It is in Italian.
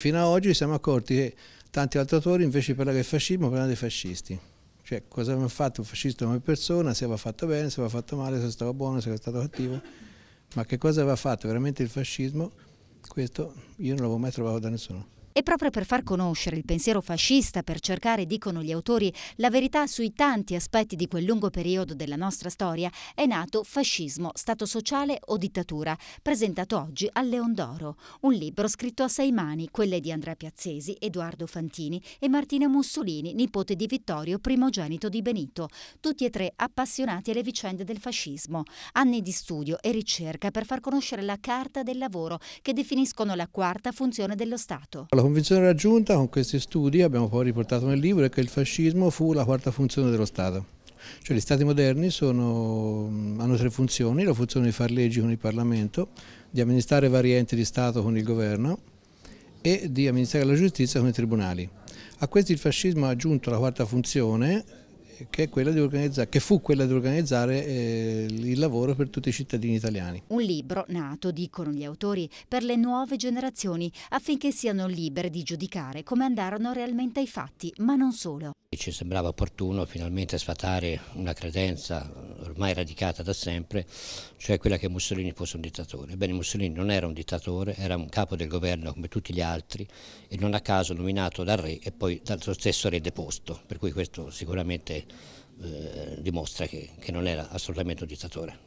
Fino ad oggi siamo accorti che tanti autori invece parlano del fascismo parlano dei fascisti. Cioè cosa aveva fatto un fascista come persona, se aveva fatto bene, se aveva fatto male, se è stato buono, se era stato cattivo. Ma che cosa aveva fatto veramente il fascismo, questo io non l'avevo mai trovato da nessuno. E proprio per far conoscere il pensiero fascista, per cercare, dicono gli autori, la verità sui tanti aspetti di quel lungo periodo della nostra storia, è nato Fascismo, Stato sociale o dittatura, presentato oggi al Leon d'Oro, un libro scritto a sei mani, quelle di Andrea Piazzesi, Edoardo Fantini e Martina Mussolini, nipote di Vittorio, primogenito di Benito, tutti e tre appassionati alle vicende del fascismo. Anni di studio e ricerca per far conoscere la Carta del Lavoro, che definiscono la quarta funzione dello Stato. La convinzione raggiunta con questi studi, abbiamo poi riportato nel libro, è ecco, che il fascismo fu la quarta funzione dello Stato. Cioè gli stati moderni sono, hanno tre funzioni, la funzione di far leggi con il Parlamento, di amministrare vari enti di Stato con il governo e di amministrare la giustizia con i tribunali. A questi il fascismo ha aggiunto la quarta funzione che, che, fu quella di organizzare eh, il lavoro per tutti i cittadini italiani. Un libro nato, dicono gli autori, per le nuove generazioni affinché siano libere di giudicare come andarono realmente i fatti, ma non solo. Ci sembrava opportuno finalmente sfatare una credenza ormai radicata da sempre, cioè quella che Mussolini fosse un dittatore. Ebbene Mussolini non era un dittatore, era un capo del governo come tutti gli altri e non a caso nominato dal re e poi dal suo stesso re deposto, per cui questo sicuramente eh, dimostra che, che non era assolutamente un dittatore.